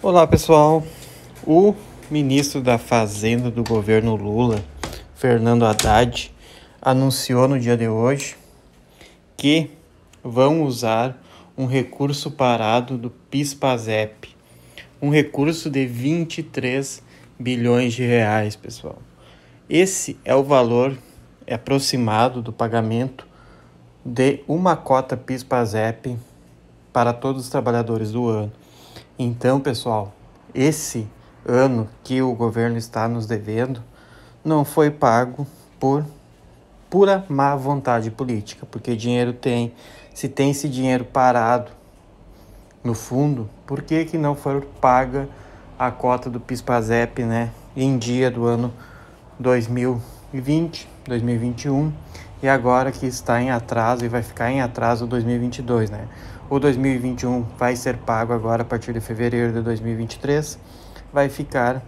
Olá pessoal, o ministro da Fazenda do governo Lula, Fernando Haddad, anunciou no dia de hoje que vão usar um recurso parado do PIS/PASEP, um recurso de 23 bilhões de reais, pessoal. Esse é o valor aproximado do pagamento de uma cota PIS/PASEP para todos os trabalhadores do ano. Então, pessoal, esse ano que o governo está nos devendo não foi pago por pura má vontade política, porque dinheiro tem. Se tem esse dinheiro parado no fundo, por que, que não foi paga a cota do PIS/PASEP, né, em dia do ano 2020, 2021? e agora que está em atraso e vai ficar em atraso 2022, né? O 2021 vai ser pago agora a partir de fevereiro de 2023, vai ficar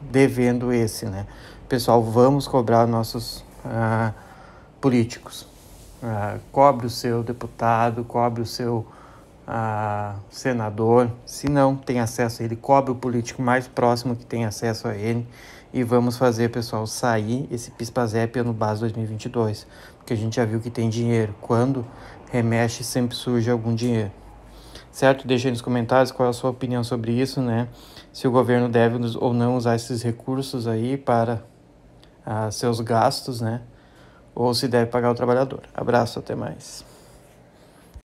devendo esse, né? Pessoal, vamos cobrar nossos ah, políticos. Ah, cobre o seu deputado, cobre o seu a senador. Se não tem acesso a ele, cobre o político mais próximo que tem acesso a ele. E vamos fazer, pessoal, sair esse PISPAZEP ano base 2022. Porque a gente já viu que tem dinheiro. Quando remexe, sempre surge algum dinheiro. Certo? Deixa aí nos comentários qual é a sua opinião sobre isso, né? Se o governo deve ou não usar esses recursos aí para uh, seus gastos, né? Ou se deve pagar o trabalhador. Abraço, até mais.